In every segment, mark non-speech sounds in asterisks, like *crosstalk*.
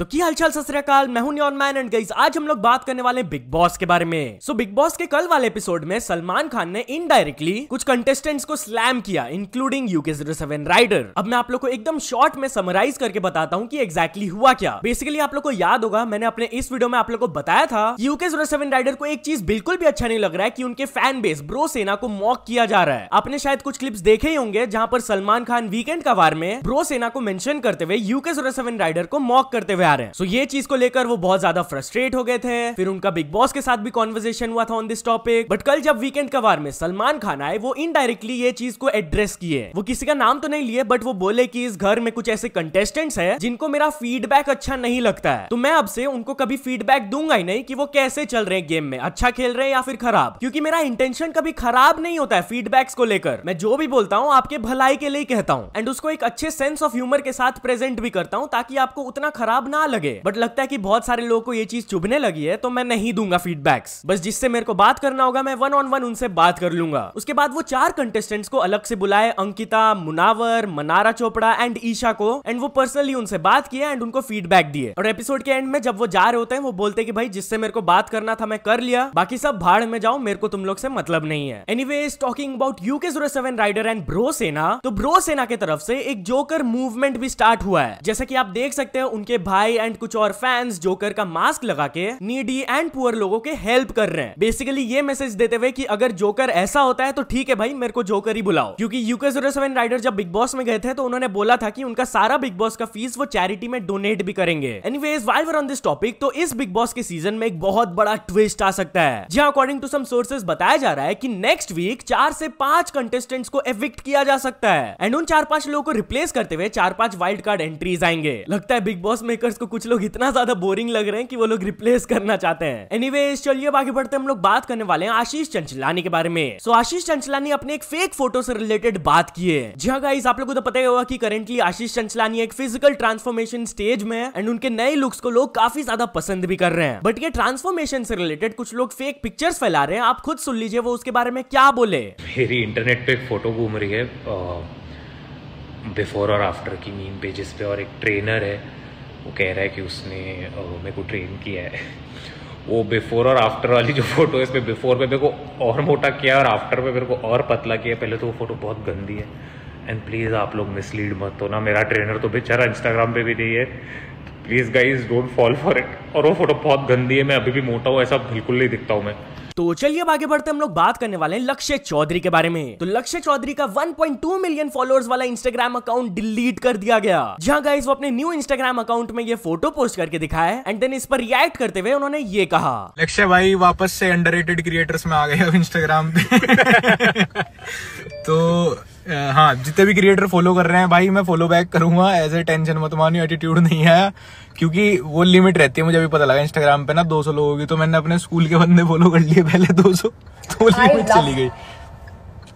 तो की हालचाल सतरकाल मैं हूं मैन एंड गाइस आज हम लोग बात करने वाले बिग बॉस के बारे में सो बिग बॉस के कल वाले एपिसोड में सलमान खान ने इनडायरेक्टली कुछ कंटेस्टेंट्स को स्लैम किया including UK zero seven rider अब मैं आप लोग को एकदम शॉर्ट में समराइज करके बताता हूँ की एक्जैक्टली हुआ क्या बेसिकली आप लोग को याद होगा मैंने अपने इस वीडियो में आप लोग को बताया था यूके जीरो सेवन राइडर को एक चीज बिल्कुल भी अच्छा नहीं लग रहा है की उनके फैन बेस ब्रो सेना को मॉक किया जा रहा है आपने शायद कुछ क्लिप्स देखे ही होंगे जहाँ पर सलमान खान वीकेंड का वार में ब्रो सेना को मेंशन करते हुए यूके जीरो सेवन राइडर को मॉक करते हुए आ रहे हैं सो so, ये चीज को लेकर वो बहुत ज्यादा फ्रस्ट्रेट हो गए थे फिर उनका बिग बॉस के साथ भी कॉन्वर्जेशन हुआ था ऑन दिस टॉपिक बट कल जब वीकेंड कवार में सलमान खान आए वो इनडायरेक्टली ये चीज को एड्रेस किए वो किसी का नाम तो नहीं लिए बट वो बोले की इस घर में कुछ ऐसे कंटेस्टेंट्स है जिनको मेरा फीडबैक अच्छा नहीं लगता है तो मैं अब से उनको कभी फीडबैक दूंगा ही नहीं की वो कैसे चल रहे हैं गेम में अच्छा खेल रहे हैं या फिर खराब क्योंकि मेरा इंटेंशन कभी खराब नहीं होता है फीडबैक्स को लेकर मैं जो भी बोलता हूँ आपके भलाई के लिए कहता हूँ एंड उसको एक अच्छे सेंस ऑफ ह्यूमर के साथ प्रेजेंट भी करता हूँ ताकि आपको उतना खराब ना ना हाँ लगे बट लगता है कि बहुत सारे लोगों को ये चीज चुभने लगी है तो मैं नहीं दूंगा फीडबैक्स बस जिससे मेरे को बात करना होगा मैं वन ऑन वन उनसे बात कर लूंगा उसके बाद वो चार कंटेस्टेंट्स को अलग से बुलाए अंकिता मुनावर मनारा चोपड़ा एंड ईशा को एंड वो पर्सनली उनसे बात किया एंड उनको फीडबैक दिए और एपिसोड के एंड में जब वो जा रहे होते हैं वो बोलते कि भाई जिससे मेरे को बात करना था मैं कर लिया बाकी सब भाड़ में जाओ मेरे को तुम लोग से मतलब नहीं है any talking about U K zero seven rider and bro Sena तो ब्रो सेना के तरफ से एक जोकर मूवमेंट भी स्टार्ट हुआ है जैसे कि आप देख सकते हो उनके भाई भाई एंड कुछ और फैंस जोकर का मास्क लगा के नीडी एंड पुअर लोगों के हेल्प कर रहे हैं बेसिकली ये मैसेज देते हुए कि अगर जोकर ऐसा होता है तो ठीक है भाई मेरे को जोकर ही बुलाओ क्योंकि यूके जीरो सेवन राइडर जब बिग बॉस में गए थे तो उन्होंने बोला था कि उनका सारा बिग बॉस का फीस वो चैरिटी में डोनेट भी करेंगे anyways while on this topic तो इस बिग बॉस के सीजन में एक बहुत बड़ा ट्विस्ट आ सकता है जहाँ अकॉर्डिंग टू सम सोर्सेज बताया जा रहा है की नेक्स्ट वीक चार से पांच कंटेस्टेंट्स को एविक्ट किया जा सकता है एंड उन चार पांच लोगों को रिप्लेस करते हुए चार पांच वाइल्ड कार्ड एंट्रीज आएंगे लगता है बिग बॉस मेकर्स को कुछ लोग इतना ज्यादा बोरिंग लग रहे हैं कि वो लोग रिप्लेस करना चाहते हैं एनीवे चलिए बाकी बढ़ते हम लोग बात करने वाले हैं आशीष चंचलानी के बारे में सो so, आशीष चंचलानी अपने एक फेक फोटो से रिलेटेड बात की है जी हाँ गाइस आप लोगों को तो पता ही होगा कि करेंटली आशीष चंचलानी एक फिजिकल ट्रांसफॉर्मेशन स्टेज में है एंड उनके नए लुक्स को लोग काफी ज्यादा पसंद भी कर रहे हैं बट ये ट्रांसफॉर्मेशन से रिलेटेड कुछ लोग फेक पिक्चर्स फैला रहे हैं आप खुद सुन लीजिए वो उसके बारे में क्या बोले मेरी इंटरनेट पे एक फोटो घूम रही है बिफोर और आफ्टर की मीम पेजेस पे और एक ट्रेनर है वो कह रहा है कि उसने मेरे को ट्रेन किया है वो बिफोर और आफ्टर वाली जो फोटो है इसमें बिफोर में मेरे को और मोटा किया और आफ्टर में मेरे को और पतला किया पहले तो वो फोटो बहुत गंदी है एंड प्लीज़ आप लोग मिसलीड मत हो ना मेरा ट्रेनर तो बेचारा इंस्टाग्राम पे भी नहीं है please guys don't fall for it और वो फोटो बहुत गंदी है मैं अभी भी मोटा हूँ ऐसा बिल्कुल नहीं दिखता हूँ मैं तो चलिए आगे बढ़ते हम लोग बात करने वाले हैं लक्ष्य चौधरी के बारे में तो लक्ष्य चौधरी का 1.2 मिलियन फॉलोअर्स वाला इंस्टाग्राम अकाउंट डिलीट कर दिया गया जहां गाइस वो अपने न्यू इंस्टाग्राम अकाउंट में ये फोटो पोस्ट करके दिखाया है एंड देन इस पर रिएक्ट करते हुए उन्होंने ये कहा लक्ष्य भाई वापस से अंडर क्रिएटर्स में आ गए इंस्टाग्राम पे तो हाँ जितने भी क्रिएटर फॉलो कर रहे हैं भाई मैं फॉलो बैक करूंगा एज ए टेंशन मत मानियो एटीट्यूड नहीं है क्योंकि वो लिमिट रहती है मुझे अभी पता लगा इंस्टाग्राम पे ना 200 लोगों की तो मैंने अपने स्कूल के बंदे फॉलो कर लिए पहले 200 तो लिमिट चली गई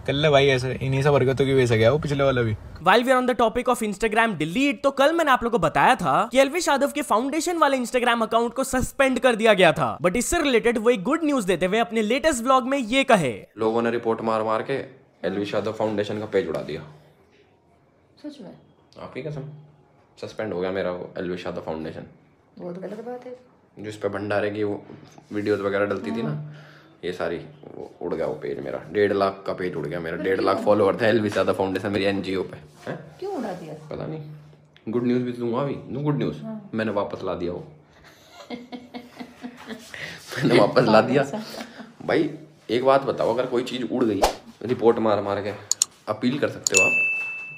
कल भाई ऐसे इन्हीं सब हरकतों की वजह से गया वो पिछले वाला भी while we are on the topic of Instagram delete तो कल मैंने आप लोगों को बताया था कि एलविश यादव के फाउंडेशन वाले इंस्टाग्राम अकाउंट को सस्पेंड कर दिया गया था बट इससे रिलेटेड वो एक गुड न्यूज देते हुए अपने लेटेस्ट ब्लॉग में ये कहे लोगों ने रिपोर्ट मार मार के एलविश यादव फाउंडेशन का पेज उड़ा दिया सच में आपकी कसम सस्पेंड हो गया मेरा वो अलविशा द फाउंडेशन बहुत गलत बात है जिस पे भंडारे की वो वीडियोस वगैरह डलती थी ना हाँ। ये सारी वो उड़ गया वो पेज मेरा डेढ़ लाख का पेज उड़ गया मेरा डेढ़ लाख फॉलोअर था एलविशा द फाउंडेशन मेरी एनजीओ पे क्यों उड़ा दिया पता नहीं गुड न्यूज़ भी तो दूंगा अभी नो गुड न्यूज़ मैंने वापस ला दिया वो *laughs* मैंने वापस ला दिया भाई एक बात बताओ अगर कोई चीज़ उड़ गई रिपोर्ट मार मार के अपील कर सकते हो आप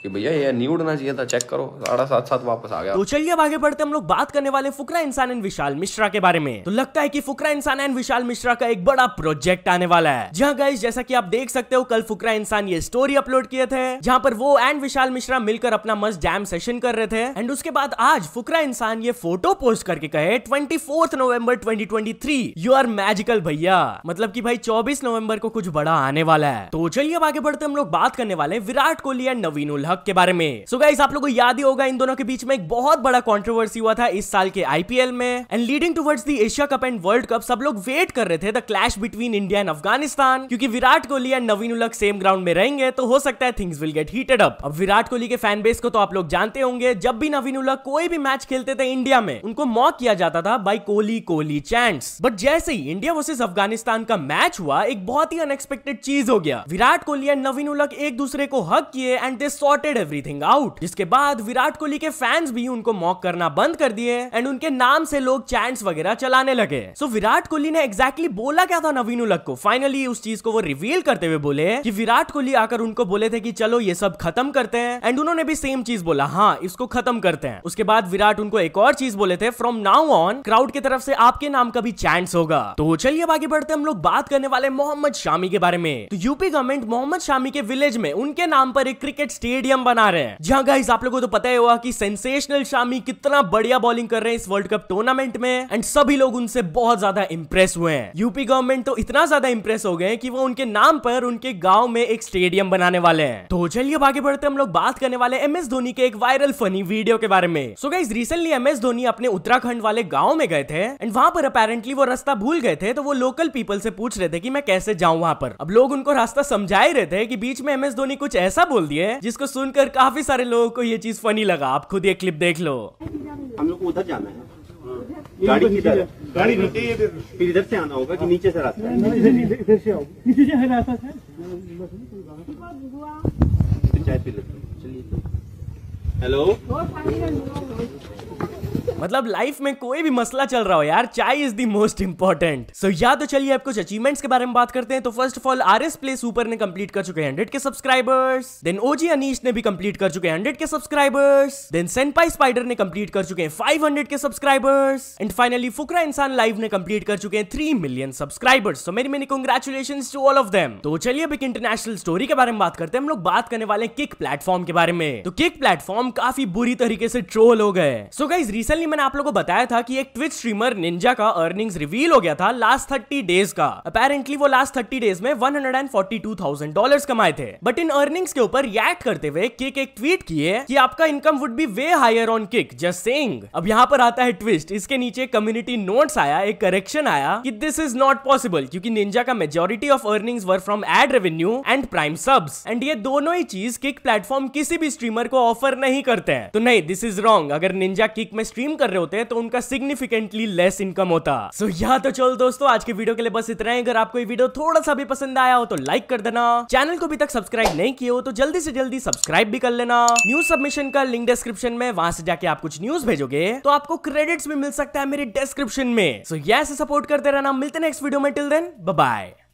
कि भैया ये नहीं उड़ना चाहिए था चेक करो साढ़ा सात सात वापस आ गया तो चलिए अब आगे बढ़ते हम लोग बात करने वाले फुकरा इंसान एंड विशाल मिश्रा के बारे में तो लगता है कि फुकरा इंसान एंड विशाल मिश्रा का एक बड़ा प्रोजेक्ट आने वाला है जहाँ गाइस जैसा की आप देख सकते हो कल फुकरा इंसान ये स्टोरी अपलोड किए थे जहाँ पर वो एंड विशाल मिश्रा मिलकर अपना मस्त जैम सेशन कर रहे थे एंड उसके बाद आज फुकरा इंसान ये फोटो पोस्ट करके कहे twenty November 2023 you are magical भैया मतलब की भाई चौबीस नवंबर को कुछ बड़ा आने वाला है तो चलिए अब आगे बढ़ते हम लोग बात करने वाले विराट कोहली एंड नवीन हक के बारे में सो गाइस आप लोगों को याद ही होगा इन दोनों के बीच में एक बहुत बड़ा कॉन्ट्रोवर्सी हुआ था इस साल के आईपीएल में and leading towards the Asia cup and world cup सब लोग वेट कर रहे थे the clash between India and Afghanistan क्योंकि विराट कोहली एंड नवीन उलक सेम ग्राउंड में रहेंगे तो हो सकता है things will get heated up अब विराट कोहली के फैन बेस को तो आप लोग जानते होंगे जब भी नवीन उलक कोई भी मैच खेलते थे इंडिया में उनको मॉक किया जाता था by Kohli Kohli chants but जैसे ही इंडिया वर्सेज अफगानिस्तान का मैच हुआ एक बहुत ही अनएक्सपेक्टेड चीज हो गया विराट कोहली एंड नवीन उलक एक दूसरे को हक किए and they saw sorted everything out जिसके बाद विराट कोहली के फैंस भी उनको मॉक करना बंद कर दिए एंड उनके नाम से लोग चैंट्स वगैरह चलाने लगे सो so, विराट कोहली ने एग्जैक्टली exactly बोला क्या था नवीन उलक को फाइनली उस चीज को वो रिवील करते हुए बोले कि विराट कोहली आकर उनको बोले थे कि चलो ये सब खत्म करते हैं एंड उन्होंने भी सेम चीज बोला हाँ इसको खत्म करते हैं उसके बाद विराट उनको एक और चीज बोले थे फ्रॉम नाउ ऑन क्राउड की तरफ से आपके नाम का भी चैंट्स होगा तो चलिए आगे बढ़ते हम लोग बात करने वाले मोहम्मद शामी के बारे में तो यूपी गवर्नमेंट मोहम्मद शामी के विलेज में उनके नाम पर एक क्रिकेट स्टेडियम स्टेडियम बना रहे हैं जहां गाइज आप लोगों को तो पता ही होगा कि सेंसेशनल शामी कितना बढ़िया बॉलिंग कर रहे हैं इस वर्ल्ड कप टूर्नामेंट में एंड सभी लोग उनसे बहुत ज्यादा इंप्रेस हुए हैं यूपी गवर्नमेंट तो इतना ज्यादा इंप्रेस हो गए कि वो उनके नाम पर उनके गाँव में एक स्टेडियम बनाने वाले हैं तो चलिए आगे बढ़ते हम लोग बात करने वाले एम एस धोनी के एक वायरल फनी वीडियो के बारे में so guys recently M S Dhoni अपने उत्तराखंड वाले गाँव में गए थे एंड वहाँ पर अपेरेंटली वो रास्ता भूल गए थे तो वो लोकल पीपल से पूछ रहे थे कि मैं कैसे जाऊँ वहाँ पर अब लोग उनको रास्ता समझा ही रहे थे कि बीच में एम एस धोनी कुछ ऐसा बोल दिए जिसको सुनकर काफी सारे लोगों को ये चीज फनी लगा आप खुद ये क्लिप देख लो हम लोग को उधर जाना है गाड़ी गाड़ी फिर इधर से आना होगा कि नीचे से रास्ता इधर से नीचे से है रास्ता सर तो तो। हेलो मतलब लाइफ में कोई भी मसला चल रहा हो यार chai is the most important so या तो चलिए आप कुछ अचीवमेंट्स के बारे में बात करते हैं तो first of all R S play super ने कंप्लीट कर चुके हैं हंड्रेड के सब्सक्राइबर्स देन ओजी अनीश ने भी कंप्लीट कर चुके हैं हंड्रेड के सब्सक्राइबर्स देन सेनपाई स्पाइडर ने कंप्लीट कर चुके हैं फाइव हंड्रेड के subscribers and finally Fukra Insaan live ने कंप्लीट कर चुके हैं थ्री मिलियन सब्सक्राइबर्स तो मेरी मेरी congratulation to all of them तो चलिए अब एक इंटरनेशनल स्टोरी के बारे में बात करते हैं हम लोग बात करने वाले किक प्लेटफॉर्म के बारे में तो किक प्लेटफॉर्म काफी बुरी तरीके से ट्रोल हो गए सो गाइज रिसेंटली ही मैंने आप लोगों को बताया था कि एक ट्विच स्ट्रीमर निंजा का अर्निंग्स रिवील हो गया था लास्ट थर्टी डेज का अपेरेंटली वो लास्ट थर्टी डेज में one hundred and forty two thousand dollar कमाए थे बट इन अर्निंग्स के ऊपर रिएक्ट करते हुए किक एक ट्वीट किए कि आपका income would be way higher on Kick just saying अब यहाँ पर आता है ट्विस्ट इसके नीचे कम्युनिटी नोट्स आया एक करेक्शन आया कि दिस इज नॉट पॉसिबल क्योंकि निंजा का majority of earnings were from ad revenue and prime subs and ये दोनों ही चीज किक प्लेटफॉर्म किसी भी स्ट्रीमर को ऑफर नहीं करते हैं तो नहीं दिस इज रॉन्ग अगर निंजा किक में स्ट्रीम कर रहे होते हैं तो उनका सिग्निफिकेंटली लेस इनकम होता सो so, यहाँ तो चलो दोस्तों आज के वीडियो के लिए बस इतना ही अगर आपको ये वीडियो थोड़ा सा भी पसंद आया हो तो लाइक कर देना चैनल को अभी तक सब्सक्राइब नहीं किया हो तो जल्दी से जल्दी सब्सक्राइब भी कर लेना न्यूज सबमिशन का लिंक डिस्क्रिप्शन में वहां से जाके आप कुछ न्यूज भेजोगे तो आपको क्रेडिट्स भी मिल सकता है मेरे डिस्क्रिप्शन में सो so, यह सपोर्ट करते रहना मिलते नेक्स्ट वीडियो में टिल देन बाय